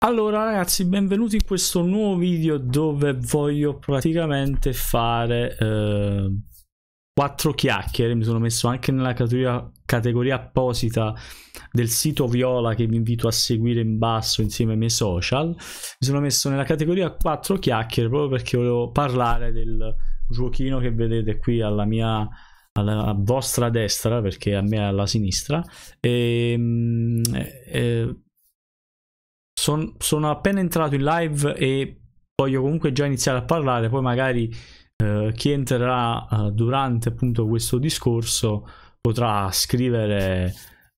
Allora ragazzi benvenuti in questo nuovo video dove voglio praticamente fare eh, 4 chiacchiere, mi sono messo anche nella categoria, categoria, apposita del sito Viola che vi invito a seguire in basso insieme ai miei social, mi sono messo nella categoria 4 chiacchiere proprio perché volevo parlare del giochino che vedete qui alla mia alla vostra destra perché a me è alla sinistra e, ehm, e eh, son, sono appena entrato in live e voglio comunque già iniziare a parlare, poi magari eh, chi entrerà eh, durante appunto questo discorso potrà scrivere,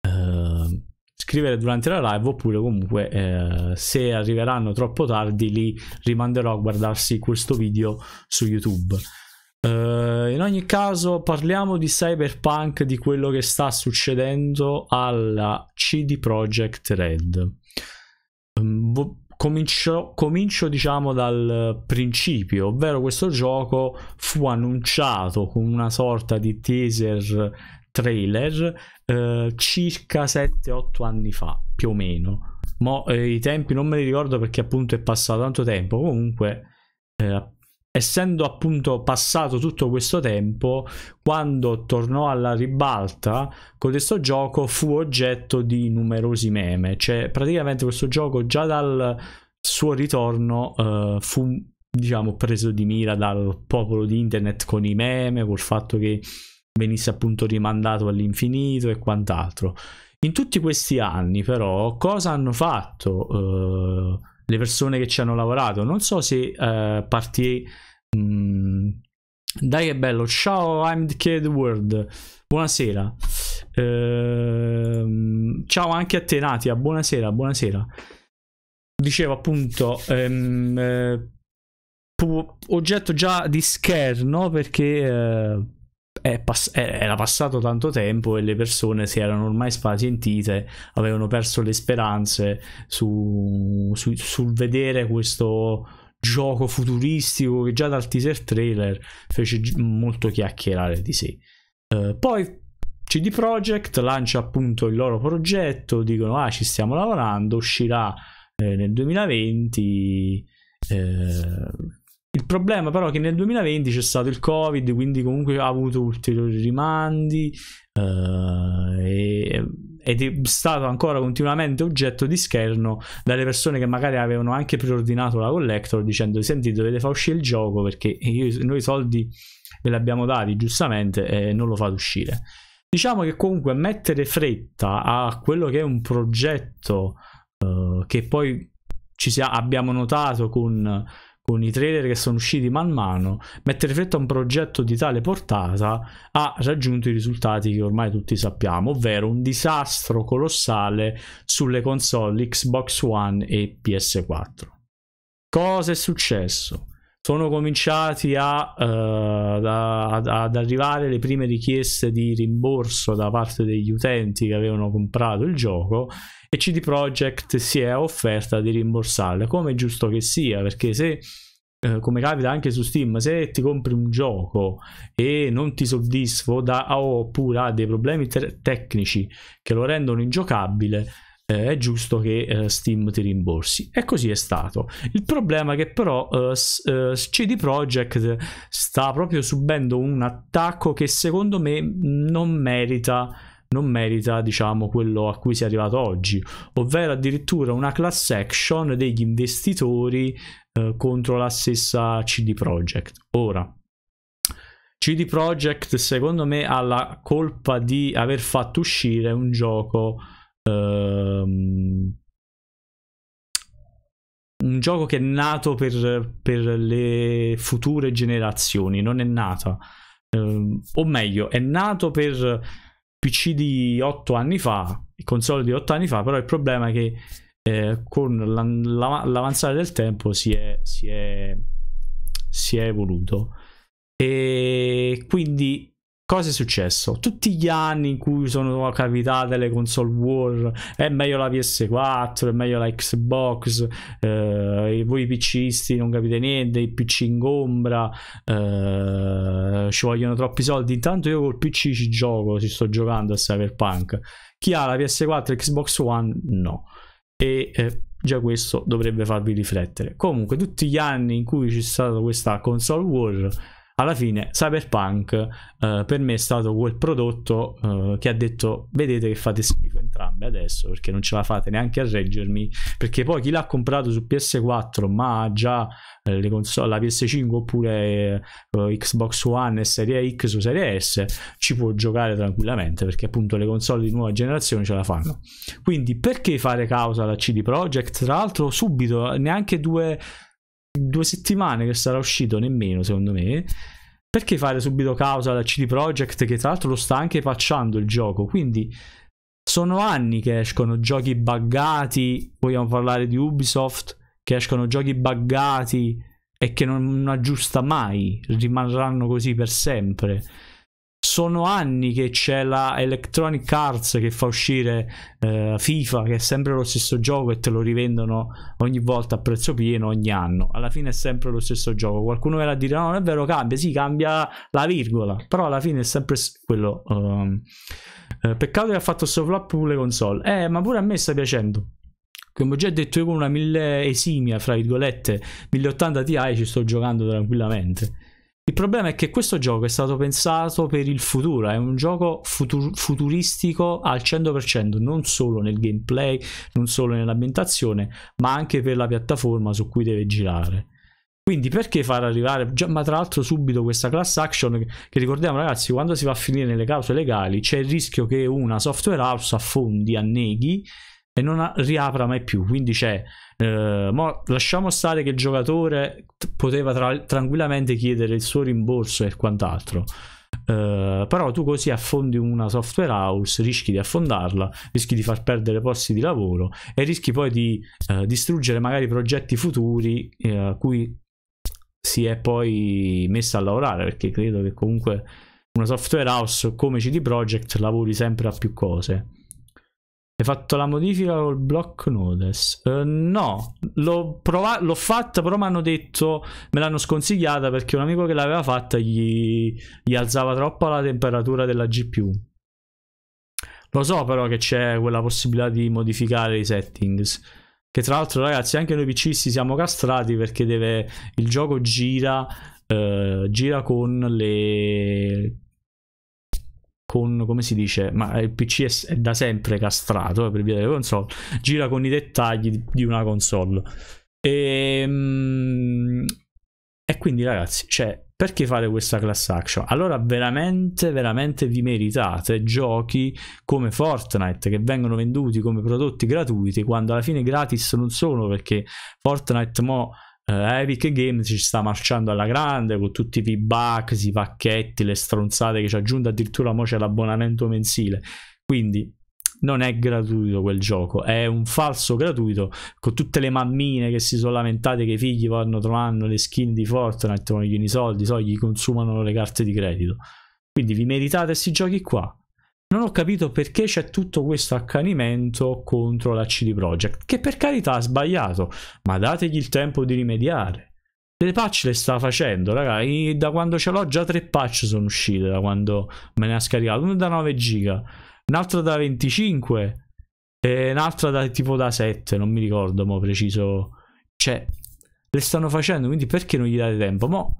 eh, scrivere durante la live oppure comunque eh, se arriveranno troppo tardi li rimanderò a guardarsi questo video su YouTube. Uh, in ogni caso parliamo di cyberpunk, di quello che sta succedendo alla CD Projekt Red. Ehm, comincio, comincio diciamo dal principio, ovvero questo gioco fu annunciato con una sorta di teaser trailer eh, circa 7-8 anni fa, più o meno. Ma eh, i tempi non me li ricordo perché appunto è passato tanto tempo, comunque eh, essendo appunto passato tutto questo tempo, quando tornò alla ribalta, questo gioco fu oggetto di numerosi meme. Cioè, praticamente questo gioco già dal suo ritorno uh, fu, diciamo, preso di mira dal popolo di internet con i meme, col fatto che venisse appunto rimandato all'infinito e quant'altro. In tutti questi anni, però, cosa hanno fatto? Uh, le persone che ci hanno lavorato. Non so se uh, eh, partì. Mh, mm, dai, che bello! Ciao, I'm the Kid World. Buonasera. Ehm, ciao anche a te, Natia. Buonasera, buonasera. Dicevo appunto. Ehm, eh, oggetto già di scherno perché. Eh, è pass- era passato tanto tempo e le persone si erano ormai spazientite, avevano perso le speranze su, su, sul vedere questo gioco futuristico che già dal teaser trailer fece molto chiacchierare di sé. Uh, poi CD Projekt lancia appunto il loro progetto, dicono ah ci stiamo lavorando, uscirà eh, nel 2020. Eh, il problema però è che nel 2020 c'è stato il Covid, quindi comunque ha avuto ulteriori rimandi eh, ed è stato ancora continuamente oggetto di scherno dalle persone che magari avevano anche preordinato la collector dicendo senti dovete far uscire il gioco perché io, noi i soldi ve li abbiamo dati giustamente e non lo fate uscire. Diciamo che comunque mettere fretta a quello che è un progetto eh, che poi ci sia, abbiamo notato con con i trailer che sono usciti man mano, mettere fretta a un progetto di tale portata ha raggiunto i risultati che ormai tutti sappiamo, ovvero un disastro colossale sulle console Xbox One e PS4. Cosa è successo? sono cominciati a, uh, eh, a, ad arrivare le prime richieste di rimborso da parte degli utenti che avevano comprato il gioco e CD Projekt si è offerta di rimborsarle, come è giusto che sia, perché se eh, come capita anche su Steam, se ti compri un gioco e non ti soddisfa oppure ha dei problemi te- tecnici che lo rendono ingiocabile, eh, è giusto che eh, Steam ti rimborsi. E così è stato. Il problema è che però eh, eh CD Projekt sta proprio subendo un attacco che secondo me non merita non merita diciamo quello a cui si è arrivato oggi ovvero addirittura una class action degli investitori eh, contro la stessa CD Projekt ora CD Projekt secondo me ha la colpa di aver fatto uscire un gioco ehm, un gioco che è nato per, per le future generazioni non è nata eh, o meglio è nato per PC di 8 anni fa, console di 8 anni fa, però il problema è che eh, con l'avanzare del tempo si è, si è, si è evoluto. E quindi Cosa è successo? Tutti gli anni in cui sono capitate le console war, è meglio la PS4, è meglio la Xbox, eh, voi PCisti non capite niente, il PC ingombra, eh, ci vogliono troppi soldi. Intanto io col PC ci gioco, ci sto giocando a Cyberpunk. Chi ha la PS4 e Xbox One? No. E eh, già questo dovrebbe farvi riflettere. Comunque tutti gli anni in cui c'è stata questa console war alla fine Cyberpunk eh, per me è stato quel prodotto eh, che ha detto vedete che fate schifo entrambe adesso perché non ce la fate neanche a reggermi perché poi chi l'ha comprato su PS4 ma ha già eh, console, la PS5 oppure eh, Xbox One e Serie X o Serie S ci può giocare tranquillamente perché appunto le console di nuova generazione ce la fanno quindi perché fare causa alla CD Projekt tra l'altro subito neanche due due settimane che sarà uscito, nemmeno secondo me. Perché fare subito causa alla CD Projekt che tra l'altro lo sta anche facciando il gioco? Quindi sono anni che escono giochi buggati, vogliamo parlare di Ubisoft, che escono giochi buggati e che non aggiusta mai, rimarranno così per sempre sono anni che c'è la Electronic Arts che fa uscire eh, FIFA, che è sempre lo stesso gioco e te lo rivendono ogni volta a prezzo pieno ogni anno. Alla fine è sempre lo stesso gioco. Qualcuno verrà a dire: No, non è vero, cambia. Sì, cambia la virgola, però alla fine è sempre quello. Um, eh, peccato che ha fatto questo flop pure le console. Eh, ma pure a me sta piacendo. Come ho già detto io con una mille esimia, fra virgolette, 1080 Ti ci sto giocando tranquillamente il problema è che questo gioco è stato pensato per il futuro, è un gioco futur- futuristico al 100%, non solo nel gameplay, non solo nell'ambientazione, ma anche per la piattaforma su cui deve girare. Quindi perché far arrivare, già, ma tra l'altro subito questa class action che ricordiamo ragazzi, quando si va a finire nelle cause legali c'è il rischio che una software house affondi, anneghi e non riapra mai più. Quindi c'è, eh, lasciamo stare che il giocatore poteva tra tranquillamente chiedere il suo rimborso e quant'altro. Uh, però tu così affondi una software house, rischi di affondarla, rischi di far perdere posti di lavoro e rischi poi di uh, distruggere magari progetti futuri uh, a cui si è poi messa a lavorare perché credo che comunque una software house come CD Projekt lavori sempre a più cose. Hai fatto la modifica col block notice? Uh, eh, no, l'ho, l'ho fatta, però mi hanno detto, me l'hanno sconsigliata perché un amico che l'aveva fatta gli, gli alzava troppo la temperatura della GPU. Lo so però che c'è quella possibilità di modificare i settings. Che tra l'altro ragazzi anche noi PC si siamo castrati perché deve, il gioco gira, uh, gira con le con, come si dice, ma il PC è, da sempre castrato eh, per via delle console, gira con i dettagli di una console. E, ehm, e quindi ragazzi, cioè, perché fare questa class action? Allora veramente, veramente vi meritate giochi come Fortnite che vengono venduti come prodotti gratuiti quando alla fine gratis non sono perché Fortnite mo' eh, Epic Games ci sta marciando alla grande con tutti i feedback, i pacchetti, le stronzate che ci ha aggiunto, addirittura mo c'è l'abbonamento mensile. Quindi non è gratuito quel gioco, è un falso gratuito con tutte le mammine che si sono lamentate che i figli vanno trovando le skin di Fortnite, vogliono i soldi, so, gli consumano le carte di credito. Quindi vi meritate questi giochi qua non ho capito perché c'è tutto questo accanimento contro la CD Projekt, che per carità ha sbagliato, ma dategli il tempo di rimediare. Le patch le sta facendo, ragazzi, da quando ce l'ho già tre patch sono uscite, da quando me ne ha scaricato, una da 9 giga, un'altra da 25 e un'altra da tipo da 7, non mi ricordo mo preciso. Cioè, le stanno facendo, quindi perché non gli date tempo? Mo'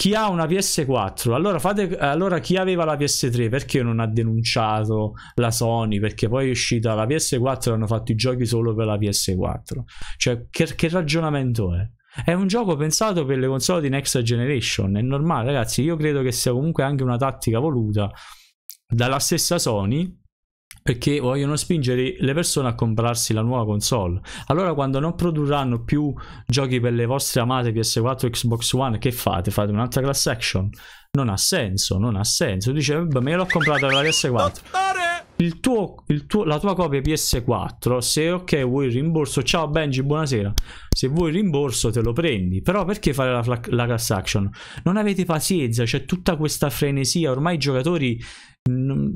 chi ha una PS4 allora, fate, allora chi aveva la PS3 perché non ha denunciato la Sony perché poi è uscita la PS4 e hanno fatto i giochi solo per la PS4 cioè che, che ragionamento è è un gioco pensato per le console di next generation è normale ragazzi io credo che sia comunque anche una tattica voluta dalla stessa Sony perché vogliono spingere le persone a comprarsi la nuova console. Allora quando non produrranno più giochi per le vostre amate PS4 e Xbox One, che fate? Fate un'altra class action? Non ha senso, non ha senso. Dice, beh, me l'ho comprata la PS4. Il tuo, il tuo, la tua copia PS4, se ok vuoi il rimborso, ciao Benji, buonasera. Se vuoi il rimborso te lo prendi, però perché fare la, la class action? Non avete pazienza, c'è tutta questa frenesia, ormai i giocatori mm,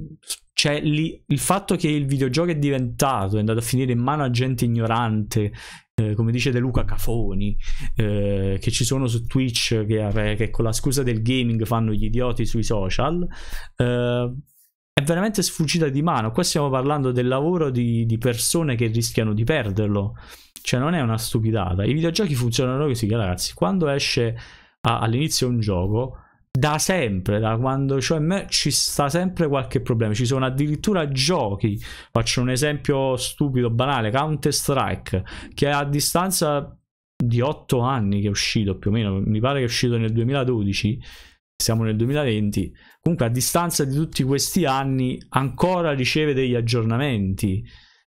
cioè, lì, il fatto che il videogioco è diventato, è andato a finire in mano a gente ignorante, eh, come dice De Luca Cafoni, eh, che ci sono su Twitch che, che, con la scusa del gaming fanno gli idioti sui social, eh, è veramente sfuggita di mano. Qua stiamo parlando del lavoro di, di, persone che rischiano di perderlo. Cioè, non è una stupidata. I videogiochi funzionano così, ragazzi. Quando esce all'inizio un gioco, da sempre, da quando cioè in me, ci sta sempre qualche problema. Ci sono addirittura giochi, faccio un esempio stupido, banale, Counter Strike, che a distanza di 8 anni che è uscito più o meno, mi pare che è uscito nel 2012, siamo nel 2020, comunque a distanza di tutti questi anni ancora riceve degli aggiornamenti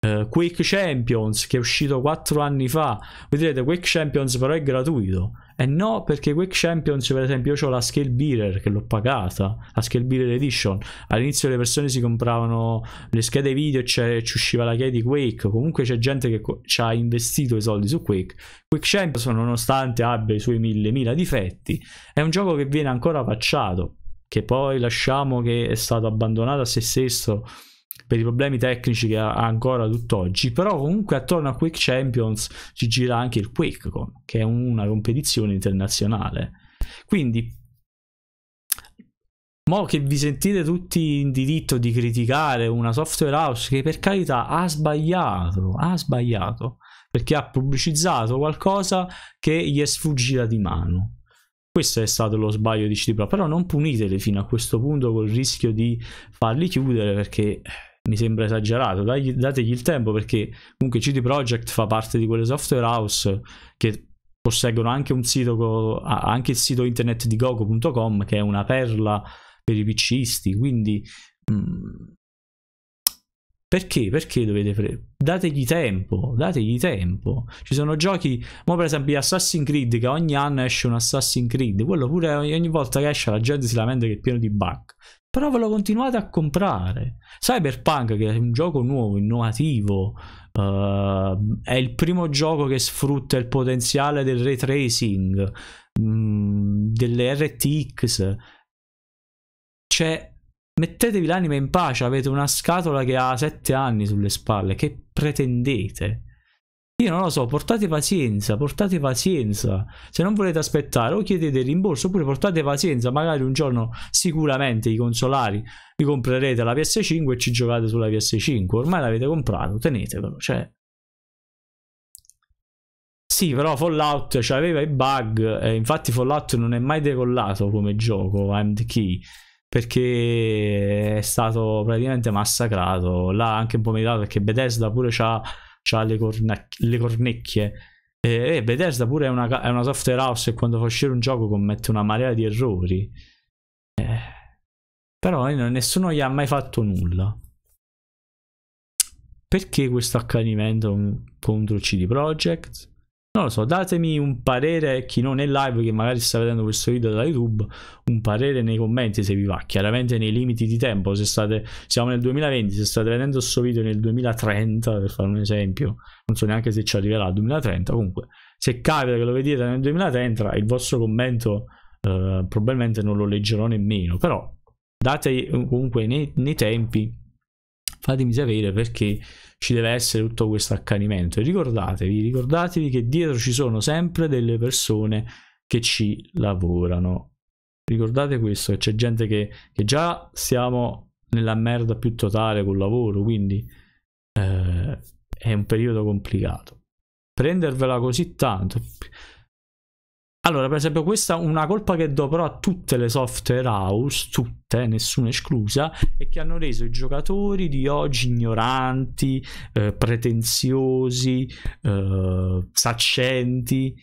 Uh, eh, Quake Champions che è uscito 4 anni fa voi direte Quake Champions però è gratuito e eh no perché Quake Champions per esempio io ho la Scale Bearer che l'ho pagata la Scale Bearer Edition all'inizio le persone si compravano le schede video e ci usciva la chiave di Quake comunque c'è gente che ci ha investito i soldi su Quake Quake Champions nonostante abbia i suoi mille mila difetti è un gioco che viene ancora facciato che poi lasciamo che è stato abbandonato a se stesso per i problemi tecnici che ha ancora tutt'oggi, però comunque attorno a Quake Champions ci gira anche il QuakeCon, che è una competizione internazionale. Quindi, mo che vi sentite tutti in diritto di criticare una software house che per carità ha sbagliato, ha sbagliato, perché ha pubblicizzato qualcosa che gli è sfuggita di mano. Questo è stato lo sbaglio di CD Pro, però non punitele fino a questo punto col rischio di farli chiudere perché mi sembra esagerato. Dagli, dategli il tempo perché comunque CD Projekt fa parte di quelle software house che posseggono anche un sito, anche il sito internet di gogo.com che è una perla per i pcisti. Quindi mh, mm, perché? Perché dovete pre- dategli tempo, dategli tempo. Ci sono giochi, mo per esempio Assassin's Creed che ogni anno esce un Assassin's Creed, quello pure ogni, ogni volta che esce la gente si lamenta che è pieno di bug però ve lo continuate a comprare. Cyberpunk, che è un gioco nuovo, innovativo, uh, è il primo gioco che sfrutta il potenziale del ray tracing, mh, mm, delle RTX. Cioè, mettetevi l'anima in pace, avete una scatola che ha 7 anni sulle spalle, che pretendete? Io non lo so, portate pazienza, portate pazienza. Se non volete aspettare o chiedete il rimborso oppure portate pazienza, magari un giorno sicuramente i consolari vi comprerete la PS5 e ci giocate sulla PS5. Ormai l'avete comprato, tenetevelo, cioè sì, però Fallout cioè, aveva i bug. Eh, infatti, Fallout non è mai decollato come gioco. I'm the key. Perché è stato praticamente massacrato. Là anche un po' meritato perché Bethesda pure c'ha ha le, corna- le cornecchie. E, e Bethesda pure è una, è una, software house e quando fa uscire un gioco commette una marea di errori. Eh, però nessuno gli ha mai fatto nulla. Perché questo accanimento contro il CD Projekt? non lo so, datemi un parere, chi non è live che magari sta vedendo questo video da YouTube, un parere nei commenti se vi va, chiaramente nei limiti di tempo, se state, siamo nel 2020, se state vedendo questo video nel 2030, per fare un esempio, non so neanche se ci arriverà al 2030, comunque, se capita che lo vedete nel 2030, il vostro commento eh, probabilmente non lo leggerò nemmeno, però date comunque nei, nei tempi fatemi sapere perché ci deve essere tutto questo accanimento. E ricordatevi, ricordatevi che dietro ci sono sempre delle persone che ci lavorano. Ricordate questo, che c'è gente che, che, già siamo nella merda più totale col lavoro, quindi eh, è un periodo complicato. Prendervela così tanto allora, per esempio, questa è una colpa che do però a tutte le software house, tutte, nessuna esclusa, e che hanno reso i giocatori di oggi ignoranti, eh, pretenziosi, eh, saccenti.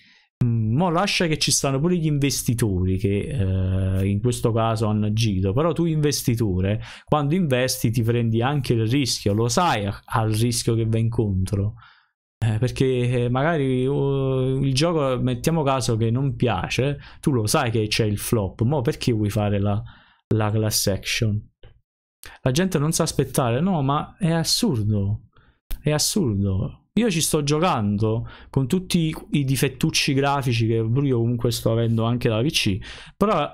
Mm, mo lascia che ci stanno pure gli investitori che eh, in questo caso hanno agito, però tu investitore quando investi ti prendi anche il rischio, lo sai al rischio che va incontro. Eh, perché eh, magari oh, il gioco, mettiamo caso che non piace, tu lo sai che c'è il flop, ma perché vuoi fare la, la class action? La gente non sa aspettare, no, ma è assurdo, è assurdo. Io ci sto giocando con tutti i difettucci grafici che io comunque sto avendo anche da PC, però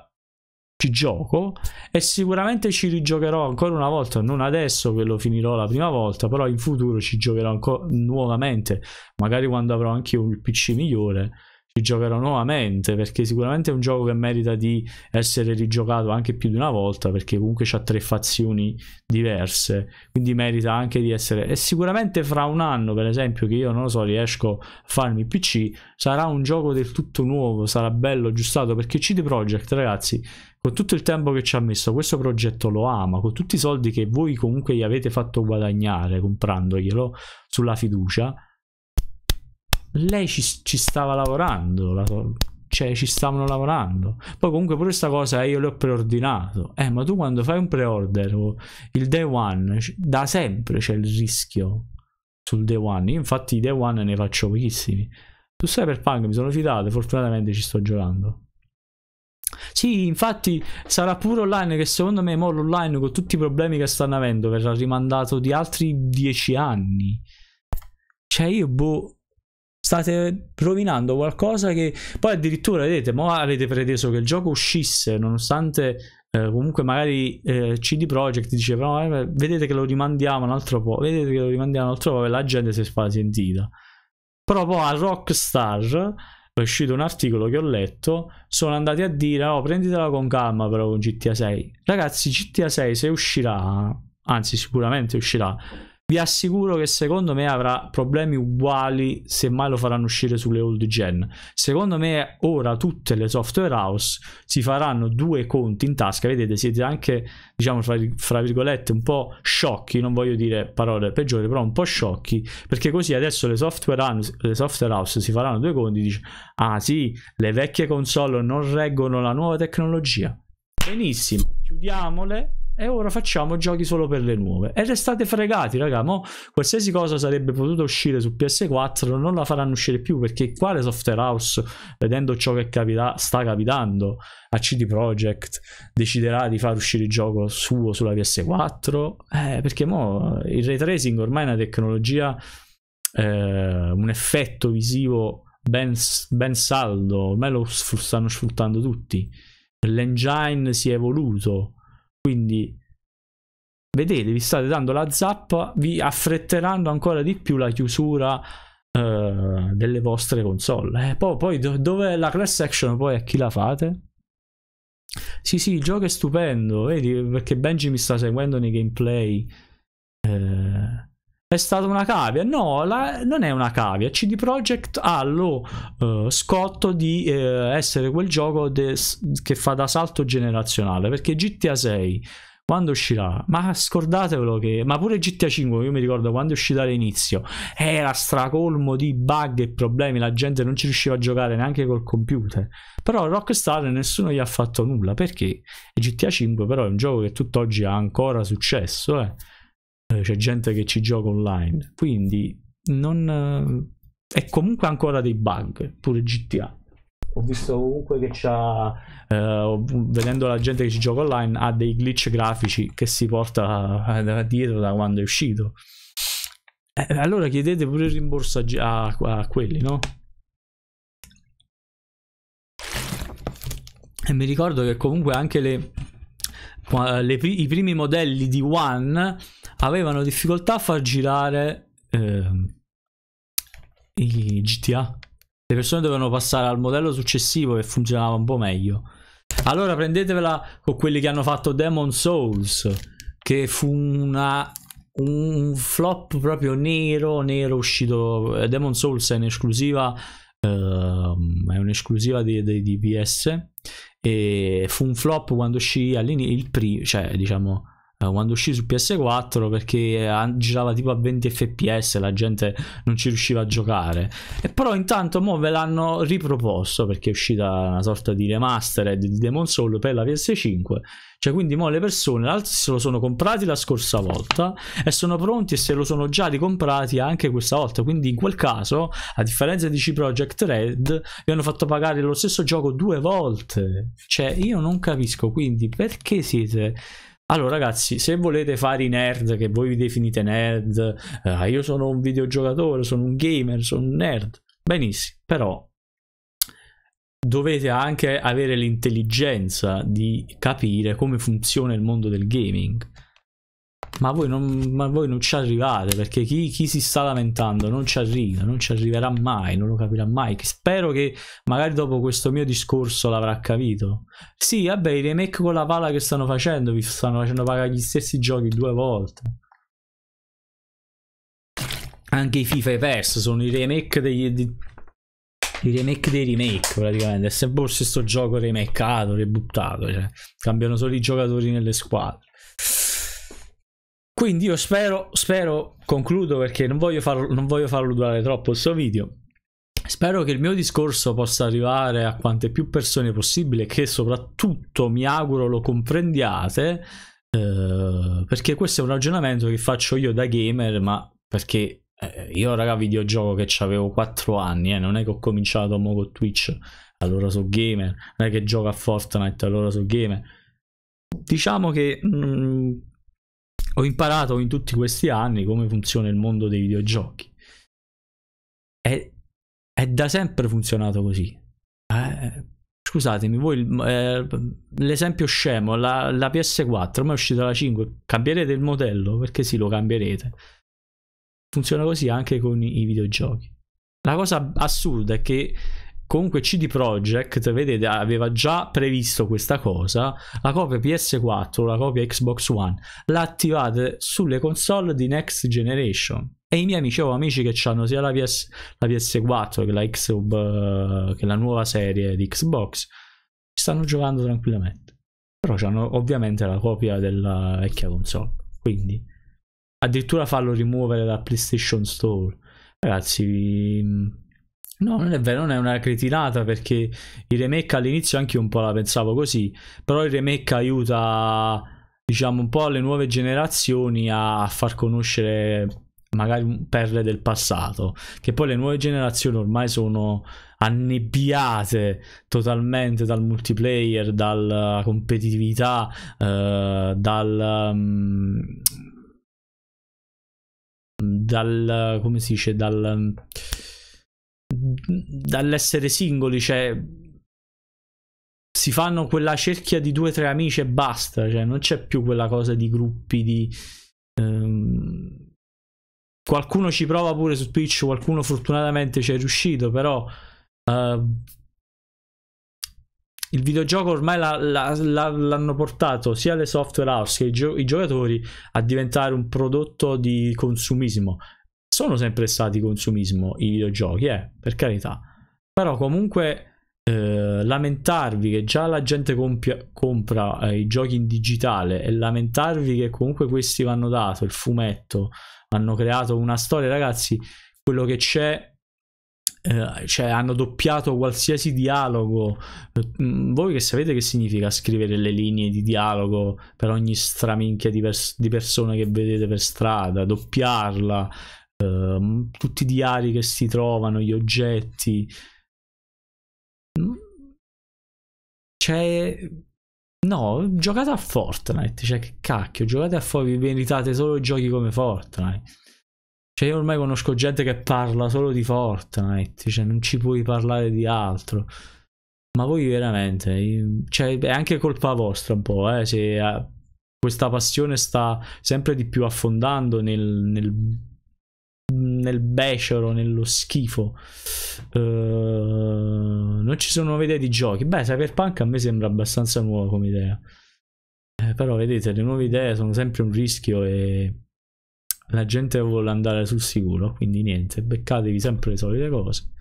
ci gioco e sicuramente ci rigiocherò ancora una volta, non adesso che lo finirò la prima volta, però in futuro ci giocherò ancora nuovamente, magari quando avrò anche un PC migliore ci giocherò nuovamente perché sicuramente è un gioco che merita di essere rigiocato anche più di una volta perché comunque ha tre fazioni diverse quindi merita anche di essere e sicuramente fra un anno per esempio che io non lo so riesco a farmi pc sarà un gioco del tutto nuovo sarà bello aggiustato perché CD Projekt ragazzi con tutto il tempo che ci ha messo questo progetto lo ama, con tutti i soldi che voi comunque gli avete fatto guadagnare comprandoglielo sulla fiducia, lei ci, ci stava lavorando, la, cioè ci stavano lavorando. Poi comunque pure questa cosa eh, io le ho preordinato. Eh, ma tu quando fai un pre-order, oh, il day one, da sempre c'è il rischio sul day one. Io infatti i day one ne faccio pochissimi. Tu sai per punk, mi sono fidato, fortunatamente ci sto giocando. Sì, infatti sarà pure online che secondo me mo online con tutti i problemi che stanno avendo verrà rimandato di altri dieci anni. Cioè io boh state rovinando qualcosa che poi addirittura vedete, ma avete preteso che il gioco uscisse nonostante eh, comunque magari eh, CD Projekt diceva no, eh, vedete che lo rimandiamo un altro po', vedete che lo rimandiamo un altro po' e la gente si è spaventita. Però poi a Rockstar è uscito un articolo che ho letto, sono andati a dire no, oh, prenditela con calma però con GTA 6. Ragazzi, GTA 6 se uscirà, anzi sicuramente uscirà, vi assicuro che secondo me avrà problemi uguali se mai lo faranno uscire sulle old gen. Secondo me ora tutte le software house si faranno due conti in tasca, vedete siete anche, diciamo, fra, fra virgolette, un po' sciocchi, non voglio dire parole peggiori, però un po' sciocchi, perché così adesso le software, house, le software house si faranno due conti, dice, ah sì, le vecchie console non reggono la nuova tecnologia. Benissimo, chiudiamole e ora facciamo giochi solo per le nuove. Ed è estate fregati, raga. Mo qualsiasi cosa sarebbe potuta uscire su PS4 non la faranno uscire più perché quale le software house, vedendo ciò che capita sta capitando a CD Projekt, deciderà di far uscire il gioco suo sulla PS4. Eh, perché mo il ray tracing ormai è una tecnologia, eh, un effetto visivo ben, ben saldo. Ormai lo stanno sfruttando tutti. L'engine si è evoluto quindi vedete, vi state dando la zappa, vi affretteranno ancora di più la chiusura eh, delle vostre console. Eh, poi, poi do dove la class action poi a chi la fate? Sì, sì, il gioco è stupendo, vedi, perché Benji mi sta seguendo nei gameplay. Eh, è stata una cavia? No, la, non è una cavia. CD Projekt ha lo uh, scotto di uh, essere quel gioco de, che fa da salto generazionale, perché GTA 6 quando uscirà? Ma scordatevelo che, ma pure GTA 5, io mi ricordo quando è uscita all'inizio, era stracolmo di bug e problemi, la gente non ci riusciva a giocare neanche col computer. Però Rockstar nessuno gli ha fatto nulla, perché GTA 5 però è un gioco che tutt'oggi ha ancora successo, eh. Eh, c'è gente che ci gioca online, quindi non, eh, è comunque ancora dei bug, pure GTA. Ho visto comunque che c'ha, eh, vedendo la gente che ci gioca online, ha dei glitch grafici che si porta da dietro da quando è uscito. Eh, allora chiedete pure il rimborso a, a quelli, no? E mi ricordo che comunque anche le, le, i primi modelli di One avevano difficoltà a far girare eh, i GTA. Le persone dovevano passare al modello successivo che funzionava un po' meglio. Allora prendetevela con quelli che hanno fatto Demon Souls, che fu una, un flop proprio nero, nero uscito. Eh, Demon Souls è un'esclusiva, uh, è un'esclusiva di, di, di, PS e fu un flop quando uscì all'inizio, cioè diciamo eh, quando uscì su PS4 perché eh, girava tipo a 20 fps la gente non ci riusciva a giocare e però intanto mo ve l'hanno riproposto perché è uscita una sorta di remastered di Demon Soul per la PS5 cioè quindi mo le persone l'altro se lo sono comprati la scorsa volta e sono pronti e se lo sono già ricomprati anche questa volta quindi in quel caso a differenza di C Project Red vi hanno fatto pagare lo stesso gioco due volte cioè io non capisco quindi perché siete allora ragazzi, se volete fare i nerd, che voi vi definite nerd, eh, io sono un videogiocatore, sono un gamer, sono un nerd, benissimo, però dovete anche avere l'intelligenza di capire come funziona il mondo del gaming ma voi non, ma voi non ci arrivate perché chi, chi, si sta lamentando non ci arriva, non ci arriverà mai, non lo capirà mai. Spero che magari dopo questo mio discorso l'avrà capito. Sì, vabbè, i remake con la pala che stanno facendo vi stanno facendo pagare gli stessi giochi due volte. Anche i FIFA e PES sono i remake degli, di, i remake dei remake praticamente è sempre lo stesso gioco remakeato, ributtato cioè. cambiano solo i giocatori nelle squadre quindi io spero, spero, concludo perché non voglio, farlo, non voglio farlo durare troppo questo video. Spero che il mio discorso possa arrivare a quante più persone possibile, che soprattutto mi auguro lo comprendiate, eh, perché questo è un ragionamento che faccio io da gamer, ma perché eh, io raga videogioco che avevo 4 anni, eh, non è che ho cominciato mo con Twitch, allora so gamer, non è che gioco a Fortnite, allora so gamer. Diciamo che mh, mm, ho imparato in tutti questi anni come funziona il mondo dei videogiochi. È, è da sempre funzionato così. Eh, scusatemi, voi eh, l'esempio scemo, la, la, PS4, ma è uscita la 5, cambierete il modello? Perché sì, lo cambierete. Funziona così anche con i, i videogiochi. La cosa assurda è che comunque CD Projekt, vedete, aveva già previsto questa cosa, la copia PS4, la copia Xbox One, l'attivate sulle console di Next Generation. E i miei amici, ho amici che hanno sia la, PS, la PS4 che la, X, eh, che la nuova serie di Xbox, stanno giocando tranquillamente. Però hanno ovviamente la copia della vecchia console. Quindi, addirittura farlo rimuovere da PlayStation Store. Ragazzi, mm, No, non è vero, non è una cretinata perché il remake all'inizio anche un po' la pensavo così, però il remake aiuta diciamo un po' le nuove generazioni a far conoscere magari perle del passato, che poi le nuove generazioni ormai sono annebbiate totalmente dal multiplayer, dalla eh, competitività, eh, dal... Um, dal... come si dice? dal... Mm, dall'essere singoli, cioè si fanno quella cerchia di due o tre amici e basta, cioè non c'è più quella cosa di gruppi di ehm... qualcuno ci prova pure su Twitch, qualcuno fortunatamente ci è riuscito, però eh... il videogioco ormai l'hanno la, la, portato sia le software house che i, gio i giocatori a diventare un prodotto di consumismo sono sempre stati consumismo i videogiochi, eh, per carità. Però comunque eh, lamentarvi che già la gente compia, compra eh, i giochi in digitale e lamentarvi che comunque questi vanno dato, il fumetto, hanno creato una storia, ragazzi, quello che c'è eh, cioè hanno doppiato qualsiasi dialogo. Mm, voi che sapete che significa scrivere le linee di dialogo per ogni straminchia di, pers- di persona che vedete per strada, doppiarla, Ehm, tutti i diari che si trovano, gli oggetti. Cioè, No, giocate a Fortnite, cioè che cacchio, giocate a Fortnite, vi meritate solo giochi come Fortnite. Cioè io ormai conosco gente che parla solo di Fortnite, cioè non ci puoi parlare di altro. Ma voi veramente, cioè è anche colpa vostra un po', eh, se eh, questa passione sta sempre di più affondando nel, nel nel becero, nello schifo. Uh, non ci sono nuove idee di giochi. Beh, Cyberpunk a me sembra abbastanza nuova come idea. Eh, però vedete, le nuove idee sono sempre un rischio e la gente vuole andare sul sicuro. Quindi niente, beccatevi sempre le solite cose.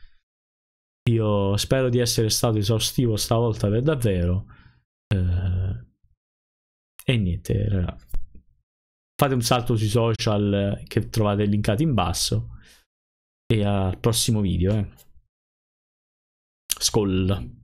Io spero di essere stato esaustivo stavolta per davvero. Uh, e niente, ragazzi fate un salto sui social eh, che trovate linkati in basso e al prossimo video eh. Skoll